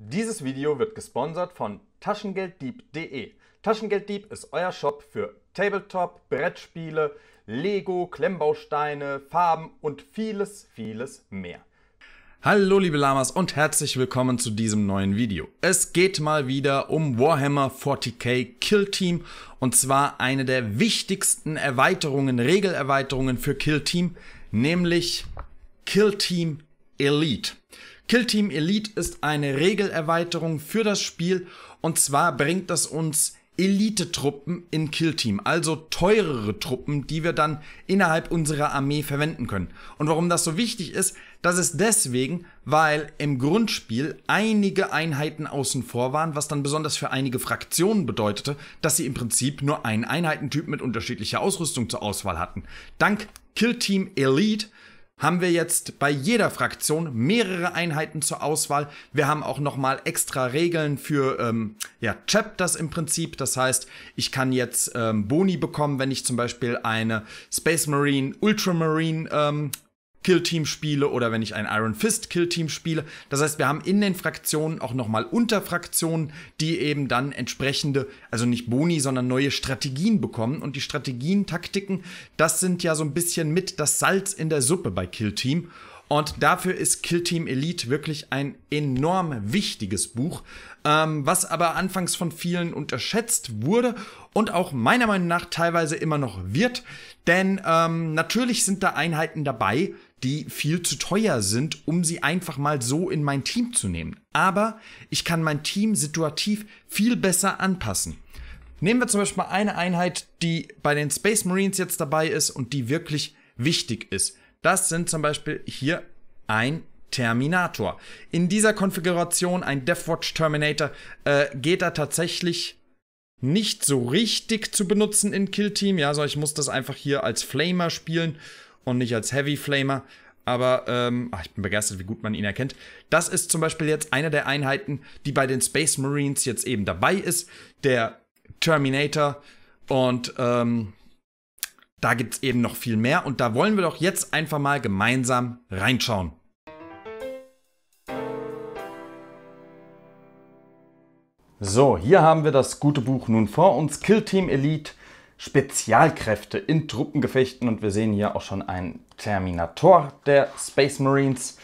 Dieses Video wird gesponsert von taschengelddieb.de. Taschengelddieb ist euer Shop für Tabletop, Brettspiele, Lego, Klemmbausteine, Farben und vieles, vieles mehr. Hallo liebe Lamas und herzlich willkommen zu diesem neuen Video. Es geht mal wieder um Warhammer 40k Kill Team und zwar eine der wichtigsten Erweiterungen, Regelerweiterungen für Kill Team, nämlich Kill Team Elite. Kill Team Elite ist eine Regelerweiterung für das Spiel und zwar bringt das uns Elite-Truppen in Kill Team, also teurere Truppen, die wir dann innerhalb unserer Armee verwenden können. Und warum das so wichtig ist, das ist deswegen, weil im Grundspiel einige Einheiten außen vor waren, was dann besonders für einige Fraktionen bedeutete, dass sie im Prinzip nur einen Einheitentyp mit unterschiedlicher Ausrüstung zur Auswahl hatten. Dank Kill Team Elite haben wir jetzt bei jeder Fraktion mehrere Einheiten zur Auswahl. Wir haben auch nochmal extra Regeln für ähm, ja, Chapters im Prinzip. Das heißt, ich kann jetzt ähm, Boni bekommen, wenn ich zum Beispiel eine Space Marine Ultramarine ähm, Kill-Team spiele oder wenn ich ein Iron Fist Kill-Team spiele. Das heißt, wir haben in den Fraktionen auch nochmal Unterfraktionen, die eben dann entsprechende, also nicht Boni, sondern neue Strategien bekommen. Und die Strategien, Taktiken, das sind ja so ein bisschen mit das Salz in der Suppe bei Kill-Team. Und dafür ist Kill Team Elite wirklich ein enorm wichtiges Buch, ähm, was aber anfangs von vielen unterschätzt wurde und auch meiner Meinung nach teilweise immer noch wird. Denn ähm, natürlich sind da Einheiten dabei, die viel zu teuer sind, um sie einfach mal so in mein Team zu nehmen. Aber ich kann mein Team situativ viel besser anpassen. Nehmen wir zum Beispiel eine Einheit, die bei den Space Marines jetzt dabei ist und die wirklich wichtig ist. Das sind zum Beispiel hier ein Terminator. In dieser Konfiguration, ein Deathwatch Terminator, äh, geht er tatsächlich nicht so richtig zu benutzen in Kill Team. Ja, also ich muss das einfach hier als Flamer spielen und nicht als Heavy Flamer. Aber ähm, ach, ich bin begeistert, wie gut man ihn erkennt. Das ist zum Beispiel jetzt eine der Einheiten, die bei den Space Marines jetzt eben dabei ist. Der Terminator. Und ähm, da gibt es eben noch viel mehr und da wollen wir doch jetzt einfach mal gemeinsam reinschauen. So, hier haben wir das gute Buch nun vor uns. Kill Team Elite Spezialkräfte in Truppengefechten und wir sehen hier auch schon einen Terminator der Space Marines.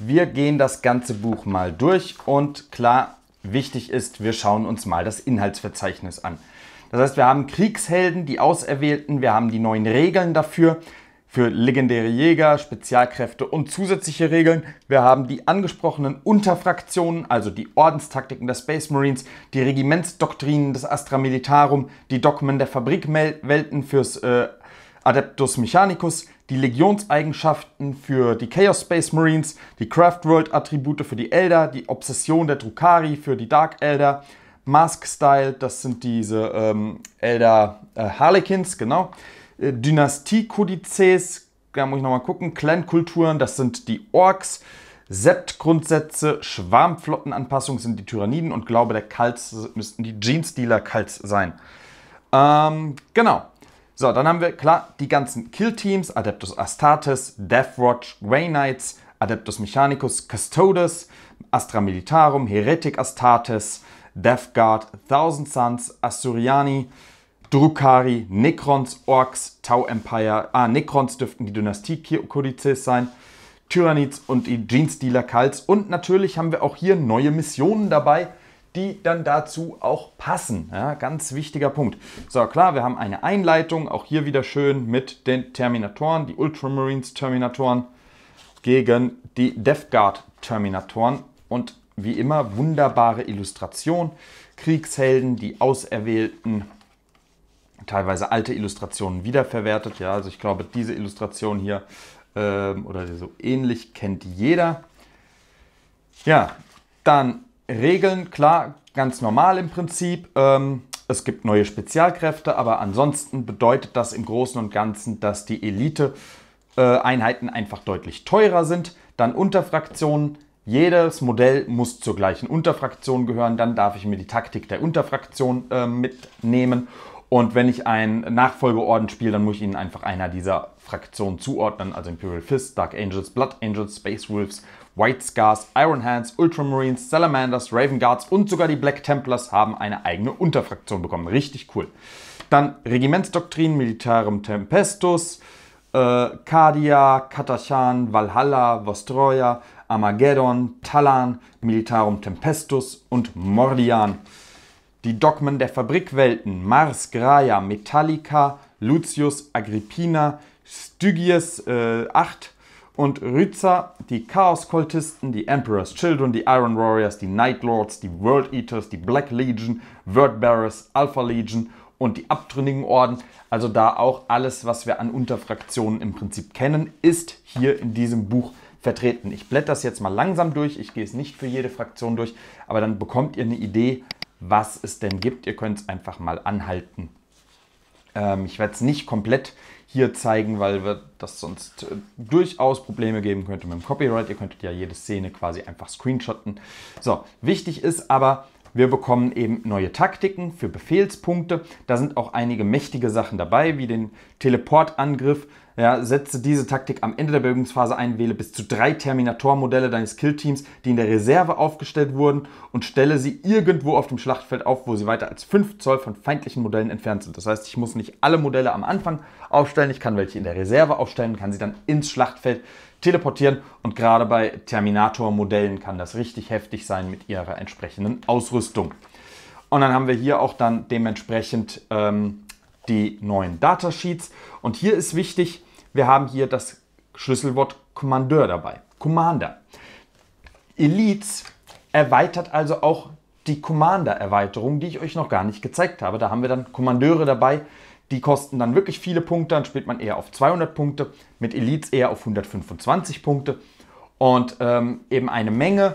Wir gehen das ganze Buch mal durch und klar, wichtig ist, wir schauen uns mal das Inhaltsverzeichnis an. Das heißt, wir haben Kriegshelden, die Auserwählten, wir haben die neuen Regeln dafür, für legendäre Jäger, Spezialkräfte und zusätzliche Regeln. Wir haben die angesprochenen Unterfraktionen, also die Ordenstaktiken der Space Marines, die Regimentsdoktrinen des Astra Militarum, die Dogmen der Fabrikwelten fürs äh, Adeptus Mechanicus, die Legionseigenschaften für die Chaos Space Marines, die Craft World attribute für die Elder, die Obsession der Drukari für die Dark Elder, Mask Style, das sind diese ähm, Elder äh, Harlequins, genau. Äh, Dynastie-Kodizes, da muss ich nochmal gucken. Clan-Kulturen, das sind die Orks. Sept-Grundsätze, Schwarmflottenanpassung sind die Tyranniden und Glaube der Kalts müssten die Jeans-Dealer Kalts sein. Ähm, genau. So, dann haben wir klar die ganzen Kill-Teams: Adeptus Astartes, Deathwatch, Grey Knights, Adeptus Mechanicus, Custodes, Astra Militarum, Heretic Astartes, Death Guard, Thousand Suns, Asturiani, Drukari, Necrons, Orks, Tau Empire. Ah, Necrons dürften die Dynastie Kodizes sein. Tyranids und die Jeans-Dealer Kals. Und natürlich haben wir auch hier neue Missionen dabei, die dann dazu auch passen. Ja, ganz wichtiger Punkt. So, klar, wir haben eine Einleitung, auch hier wieder schön mit den Terminatoren, die Ultramarines Terminatoren gegen die Death Guard Terminatoren. Und wie immer wunderbare Illustration. Kriegshelden, die Auserwählten, teilweise alte Illustrationen wiederverwertet. Ja, also ich glaube, diese Illustration hier ähm, oder so ähnlich kennt jeder. Ja, dann Regeln, klar, ganz normal im Prinzip. Ähm, es gibt neue Spezialkräfte, aber ansonsten bedeutet das im Großen und Ganzen, dass die Elite-Einheiten äh, einfach deutlich teurer sind. Dann Unterfraktionen, jedes Modell muss zur gleichen Unterfraktion gehören, dann darf ich mir die Taktik der Unterfraktion äh, mitnehmen. Und wenn ich einen Nachfolgeorden spiele, dann muss ich ihnen einfach einer dieser Fraktionen zuordnen, also Imperial Fist, Dark Angels, Blood Angels, Space Wolves, White Scars, Iron Hands, Ultramarines, Salamanders, Raven Guards und sogar die Black Templars haben eine eigene Unterfraktion bekommen. Richtig cool. Dann Regimentsdoktrin, Militarum Tempestus, äh, Kadia, Katachan, Valhalla, Vostroya, Armageddon, Talan, Militarum Tempestus und Mordian. Die Dogmen der Fabrikwelten Mars, Graia, Metallica, Lucius, Agrippina, Stygius äh, 8 und Rüza, die Chaos-Kultisten, die Emperor's Children, die Iron Warriors, die Night Lords, die World Eaters, die Black Legion, Word Bearers, Alpha Legion und die abtrünnigen Orden. Also da auch alles, was wir an Unterfraktionen im Prinzip kennen, ist hier in diesem Buch vertreten. Ich blätter das jetzt mal langsam durch, ich gehe es nicht für jede Fraktion durch, aber dann bekommt ihr eine Idee, was es denn gibt. Ihr könnt es einfach mal anhalten. Ähm, ich werde es nicht komplett hier zeigen, weil wir das sonst äh, durchaus Probleme geben könnte mit dem Copyright. Ihr könntet ja jede Szene quasi einfach screenshotten. So, wichtig ist aber, wir bekommen eben neue Taktiken für Befehlspunkte. Da sind auch einige mächtige Sachen dabei, wie den Teleportangriff. Ja, setze diese Taktik am Ende der Bewegungsphase ein, wähle bis zu drei Terminator-Modelle deines Killteams, die in der Reserve aufgestellt wurden, und stelle sie irgendwo auf dem Schlachtfeld auf, wo sie weiter als 5 Zoll von feindlichen Modellen entfernt sind. Das heißt, ich muss nicht alle Modelle am Anfang aufstellen, ich kann welche in der Reserve aufstellen, kann sie dann ins Schlachtfeld teleportieren und gerade bei Terminator-Modellen kann das richtig heftig sein mit ihrer entsprechenden Ausrüstung. Und dann haben wir hier auch dann dementsprechend ähm, die neuen Datasheets. Und hier ist wichtig, wir haben hier das Schlüsselwort Kommandeur dabei. Commander. Elites erweitert also auch die Commander-Erweiterung, die ich euch noch gar nicht gezeigt habe. Da haben wir dann Kommandeure dabei, die kosten dann wirklich viele Punkte. Dann spielt man eher auf 200 Punkte, mit Elites eher auf 125 Punkte. Und ähm, eben eine Menge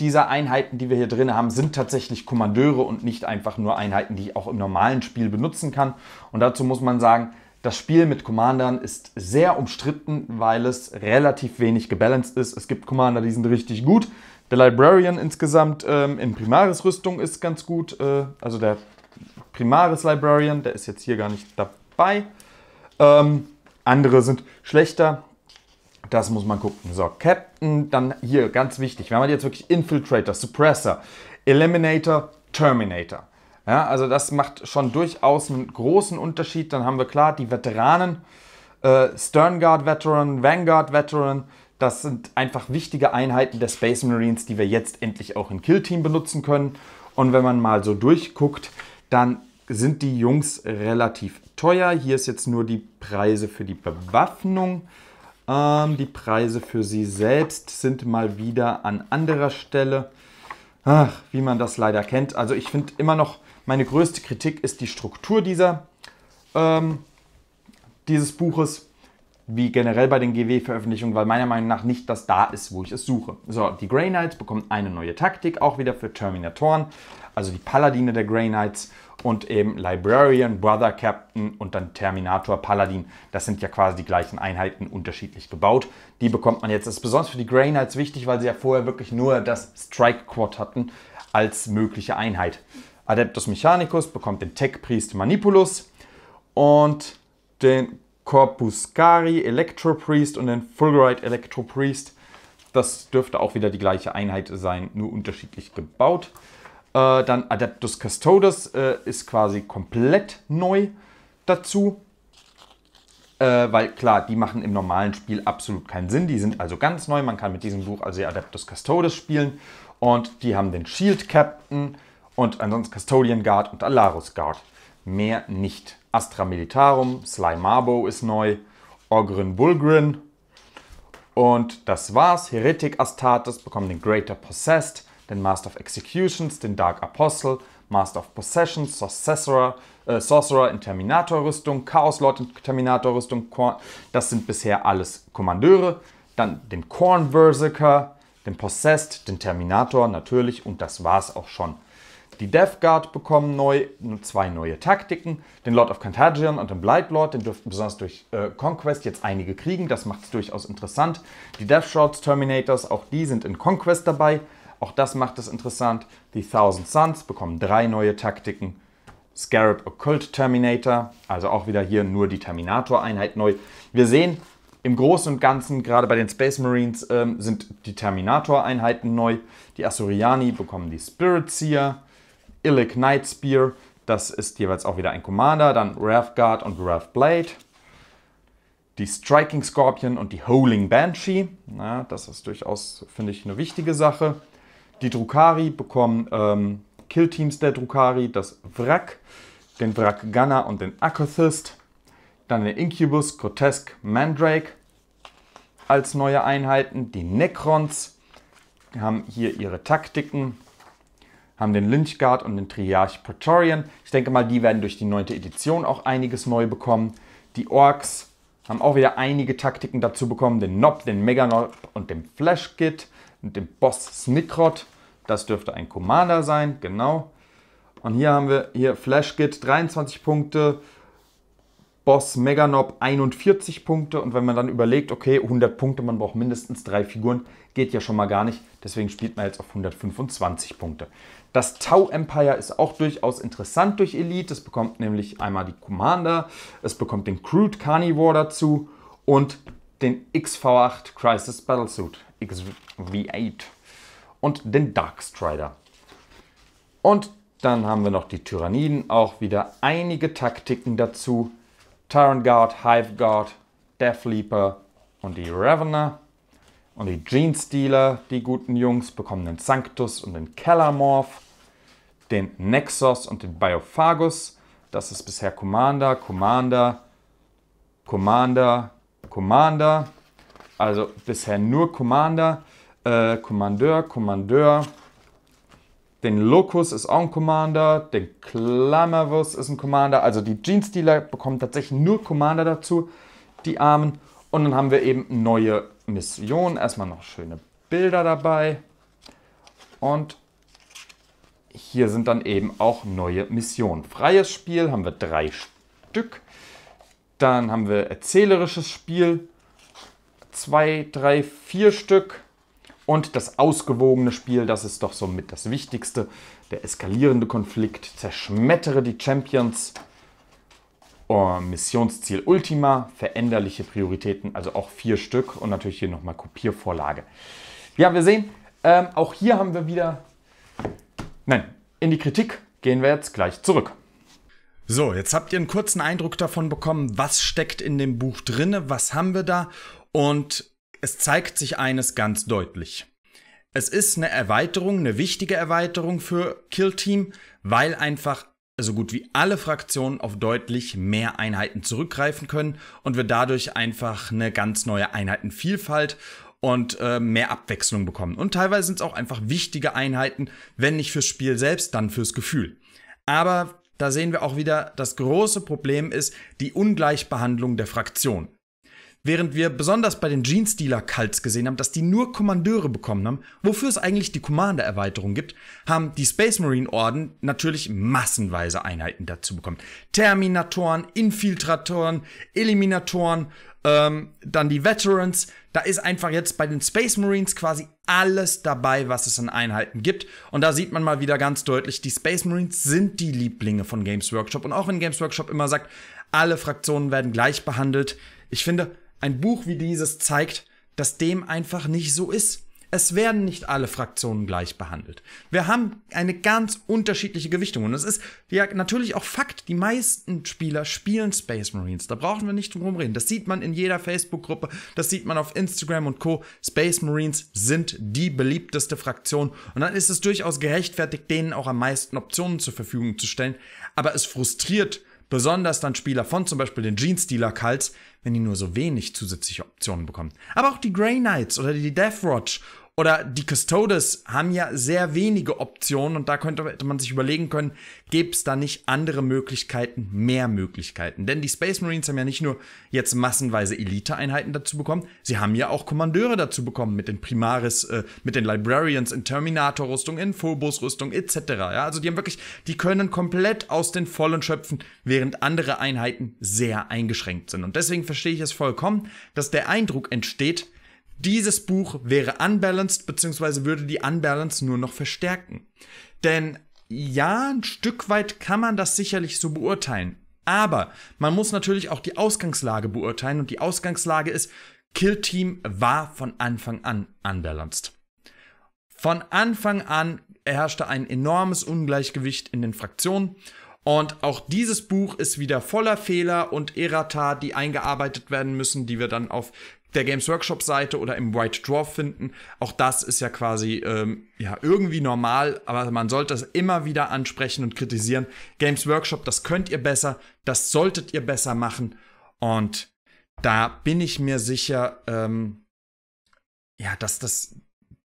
dieser Einheiten, die wir hier drin haben, sind tatsächlich Kommandeure und nicht einfach nur Einheiten, die ich auch im normalen Spiel benutzen kann. Und dazu muss man sagen, das Spiel mit Commandern ist sehr umstritten, weil es relativ wenig gebalanced ist. Es gibt Commander, die sind richtig gut. Der Librarian insgesamt ähm, in Primaris-Rüstung ist ganz gut. Äh, also der Primaris-Librarian, der ist jetzt hier gar nicht dabei. Ähm, andere sind schlechter. Das muss man gucken. So, Captain, dann hier ganz wichtig. Wir haben jetzt wirklich Infiltrator, Suppressor, Eliminator, Terminator. Ja, also das macht schon durchaus einen großen Unterschied. Dann haben wir klar die Veteranen, äh, Sternguard-Veteran, Vanguard-Veteran. Das sind einfach wichtige Einheiten der Space Marines, die wir jetzt endlich auch in Killteam benutzen können. Und wenn man mal so durchguckt, dann sind die Jungs relativ teuer. Hier ist jetzt nur die Preise für die Bewaffnung. Ähm, die Preise für sie selbst sind mal wieder an anderer Stelle. Ach, wie man das leider kennt. Also ich finde immer noch, meine größte Kritik ist die Struktur dieser, ähm, dieses Buches, wie generell bei den GW-Veröffentlichungen, weil meiner Meinung nach nicht das da ist, wo ich es suche. So, die Grey Knights bekommen eine neue Taktik, auch wieder für Terminatoren, also die Paladine der Grey Knights und eben Librarian, Brother Captain und dann Terminator, Paladin. Das sind ja quasi die gleichen Einheiten, unterschiedlich gebaut. Die bekommt man jetzt. Das ist besonders für die Grey Knights wichtig, weil sie ja vorher wirklich nur das Strike Quad hatten als mögliche Einheit. Adeptus Mechanicus bekommt den Tech-Priest Manipulus und den Corpuscari Electro-Priest und den Fulgurite Electro-Priest. Das dürfte auch wieder die gleiche Einheit sein, nur unterschiedlich gebaut. Äh, dann Adeptus Custodes äh, ist quasi komplett neu dazu. Äh, weil klar, die machen im normalen Spiel absolut keinen Sinn. Die sind also ganz neu. Man kann mit diesem Buch also Adeptus Custodes spielen. Und die haben den Shield Captain, und ansonsten Custodian Guard und Alarus Guard. Mehr nicht. Astra Militarum, Sly Marbo ist neu, Ogrin Bulgrin. Und das war's. Heretic Astartes bekommen den Greater Possessed, den Master of Executions, den Dark Apostle, Master of Possessions, Sorcerer, äh, Sorcerer in Terminator-Rüstung, Chaos Lord in Terminator-Rüstung. Das sind bisher alles Kommandeure. Dann den Korn Berserker, den Possessed, den Terminator natürlich und das war's auch schon. Die Death Guard bekommen neu zwei neue Taktiken. Den Lord of Contagion und den Blight Lord, den dürften besonders durch äh, Conquest jetzt einige kriegen. Das macht es durchaus interessant. Die Death Shrouds Terminators, auch die sind in Conquest dabei. Auch das macht es interessant. Die Thousand Suns bekommen drei neue Taktiken. Scarab Occult Terminator, also auch wieder hier nur die Terminator-Einheit neu. Wir sehen, im Großen und Ganzen, gerade bei den Space Marines, ähm, sind die Terminator-Einheiten neu. Die Asuriani bekommen die Spirit Seer, Illic Night Spear, das ist jeweils auch wieder ein Commander, dann Wrath Guard und Wrath Blade, die Striking Scorpion und die Howling Banshee, ja, das ist durchaus, finde ich, eine wichtige Sache. Die Drukari bekommen ähm, Killteams der Drukari, das Wrack, den Wrack Gunner und den Akathist, dann den Incubus, Grotesque, Mandrake als neue Einheiten, die Necrons haben hier ihre Taktiken, haben den Lynch Guard und den Triarch Praetorian. Ich denke mal, die werden durch die neunte Edition auch einiges neu bekommen. Die Orks haben auch wieder einige Taktiken dazu bekommen. Den Nob, den Meganob und den Flash Git und den Boss Snikrot. Das dürfte ein Commander sein, genau. Und hier haben wir hier Flash Git 23 Punkte Boss Meganob 41 Punkte und wenn man dann überlegt, okay, 100 Punkte, man braucht mindestens drei Figuren, geht ja schon mal gar nicht. Deswegen spielt man jetzt auf 125 Punkte. Das Tau Empire ist auch durchaus interessant durch Elite. Es bekommt nämlich einmal die Commander, es bekommt den Crude Carnivore dazu und den XV8 Crisis Battlesuit, XV8 und den Darkstrider. Und dann haben wir noch die Tyranniden, auch wieder einige Taktiken dazu Tyrant Guard, Hive Guard, Death Leaper und die Ravener. Und die Gene Stealer, die guten Jungs, bekommen den Sanctus und den Kellamorph, den Nexus und den Biophagus. Das ist bisher Commander, Commander, Commander, Commander. Also bisher nur Commander, äh, Kommandeur, Kommandeur, den Locus ist auch ein Commander, den Clamavus ist ein Commander. Also die Jeans-Dealer bekommen tatsächlich nur Commander dazu, die Armen. Und dann haben wir eben neue Missionen. Erstmal noch schöne Bilder dabei. Und hier sind dann eben auch neue Missionen. Freies Spiel haben wir drei Stück. Dann haben wir erzählerisches Spiel. Zwei, drei, vier Stück. Und das ausgewogene Spiel, das ist doch somit das Wichtigste. Der eskalierende Konflikt, zerschmettere die Champions. Oh, Missionsziel Ultima, veränderliche Prioritäten, also auch vier Stück und natürlich hier nochmal Kopiervorlage. Ja, wir sehen, ähm, auch hier haben wir wieder. Nein, in die Kritik gehen wir jetzt gleich zurück. So, jetzt habt ihr einen kurzen Eindruck davon bekommen, was steckt in dem Buch drin, was haben wir da und es zeigt sich eines ganz deutlich. Es ist eine Erweiterung, eine wichtige Erweiterung für Kill Team, weil einfach so gut wie alle Fraktionen auf deutlich mehr Einheiten zurückgreifen können und wir dadurch einfach eine ganz neue Einheitenvielfalt und äh, mehr Abwechslung bekommen. Und teilweise sind es auch einfach wichtige Einheiten, wenn nicht fürs Spiel selbst, dann fürs Gefühl. Aber da sehen wir auch wieder, das große Problem ist die Ungleichbehandlung der Fraktionen. Während wir besonders bei den Jeans-Dealer-Cults gesehen haben, dass die nur Kommandeure bekommen haben, wofür es eigentlich die Commander-Erweiterung gibt, haben die Space Marine-Orden natürlich massenweise Einheiten dazu bekommen. Terminatoren, Infiltratoren, Eliminatoren, ähm, dann die Veterans. Da ist einfach jetzt bei den Space Marines quasi alles dabei, was es an Einheiten gibt. Und da sieht man mal wieder ganz deutlich, die Space Marines sind die Lieblinge von Games Workshop. Und auch wenn Games Workshop immer sagt, alle Fraktionen werden gleich behandelt, ich finde, ein Buch wie dieses zeigt, dass dem einfach nicht so ist. Es werden nicht alle Fraktionen gleich behandelt. Wir haben eine ganz unterschiedliche Gewichtung. Und es ist ja natürlich auch Fakt, die meisten Spieler spielen Space Marines. Da brauchen wir nicht drum reden. Das sieht man in jeder Facebook-Gruppe, das sieht man auf Instagram und Co. Space Marines sind die beliebteste Fraktion. Und dann ist es durchaus gerechtfertigt, denen auch am meisten Optionen zur Verfügung zu stellen. Aber es frustriert Besonders dann Spieler von zum Beispiel den Jeans-Dealer Cults, wenn die nur so wenig zusätzliche Optionen bekommen. Aber auch die Grey Knights oder die Death Watch oder die Custodes haben ja sehr wenige Optionen und da könnte man sich überlegen können, gäbe es da nicht andere Möglichkeiten, mehr Möglichkeiten. Denn die Space Marines haben ja nicht nur jetzt massenweise Elite-Einheiten dazu bekommen, sie haben ja auch Kommandeure dazu bekommen mit den Primaris, äh, mit den Librarians in Terminator-Rüstung, in Phobos-Rüstung etc. Ja, also die haben wirklich, die können komplett aus den Vollen schöpfen, während andere Einheiten sehr eingeschränkt sind. Und deswegen verstehe ich es vollkommen, dass der Eindruck entsteht, dieses Buch wäre unbalanced, beziehungsweise würde die Unbalance nur noch verstärken. Denn ja, ein Stück weit kann man das sicherlich so beurteilen. Aber man muss natürlich auch die Ausgangslage beurteilen und die Ausgangslage ist, Kill Team war von Anfang an unbalanced. Von Anfang an herrschte ein enormes Ungleichgewicht in den Fraktionen und auch dieses Buch ist wieder voller Fehler und Errata, die eingearbeitet werden müssen, die wir dann auf der Games Workshop Seite oder im White Draw finden. Auch das ist ja quasi ähm, ja irgendwie normal, aber man sollte es immer wieder ansprechen und kritisieren. Games Workshop, das könnt ihr besser, das solltet ihr besser machen und da bin ich mir sicher, ähm, ja, dass das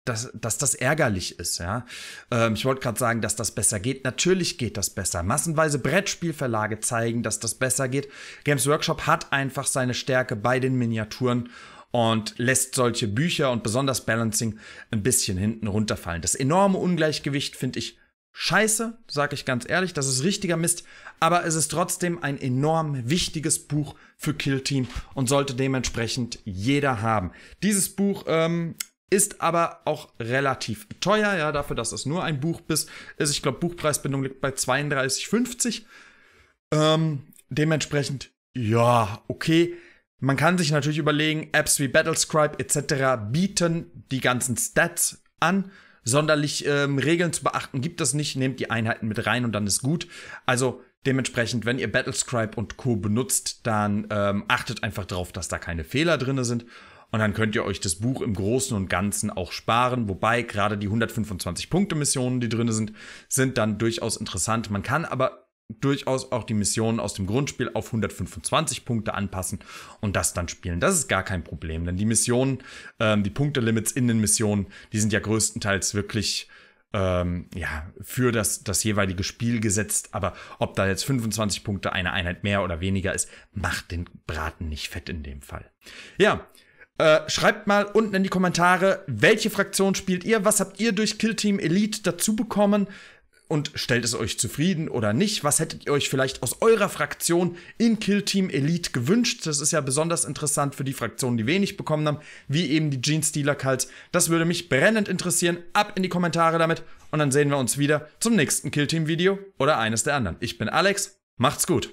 dass, dass das ärgerlich ist, ja. Ähm, ich wollte gerade sagen, dass das besser geht. Natürlich geht das besser. Massenweise Brettspielverlage zeigen, dass das besser geht. Games Workshop hat einfach seine Stärke bei den Miniaturen und lässt solche Bücher und besonders Balancing ein bisschen hinten runterfallen. Das enorme Ungleichgewicht finde ich scheiße, sage ich ganz ehrlich, das ist richtiger Mist, aber es ist trotzdem ein enorm wichtiges Buch für Kill Team und sollte dementsprechend jeder haben. Dieses Buch ähm, ist aber auch relativ teuer, ja, dafür, dass es nur ein Buch ist. Ich glaube, Buchpreisbindung liegt bei 32,50. Ähm, dementsprechend, ja, okay. Man kann sich natürlich überlegen, Apps wie Battlescribe etc. bieten die ganzen Stats an. Sonderlich ähm, Regeln zu beachten gibt es nicht. Nehmt die Einheiten mit rein und dann ist gut. Also dementsprechend, wenn ihr Battlescribe und Co. benutzt, dann ähm, achtet einfach darauf, dass da keine Fehler drin sind. Und dann könnt ihr euch das Buch im Großen und Ganzen auch sparen. Wobei gerade die 125 Punkte Missionen, die drin sind, sind dann durchaus interessant. Man kann aber durchaus auch die Missionen aus dem Grundspiel auf 125 Punkte anpassen und das dann spielen. Das ist gar kein Problem, denn die Missionen, ähm, die Punktelimits in den Missionen, die sind ja größtenteils wirklich ähm, ja, für das, das jeweilige Spiel gesetzt. Aber ob da jetzt 25 Punkte eine Einheit mehr oder weniger ist, macht den Braten nicht fett in dem Fall. Ja, äh, schreibt mal unten in die Kommentare, welche Fraktion spielt ihr? Was habt ihr durch Killteam Elite dazu bekommen? und stellt es euch zufrieden oder nicht? Was hättet ihr euch vielleicht aus eurer Fraktion in Kill Team Elite gewünscht? Das ist ja besonders interessant für die Fraktionen, die wenig bekommen haben, wie eben die Jeans Dealer Cults. Das würde mich brennend interessieren. Ab in die Kommentare damit und dann sehen wir uns wieder zum nächsten Kill Team Video oder eines der anderen. Ich bin Alex, macht's gut.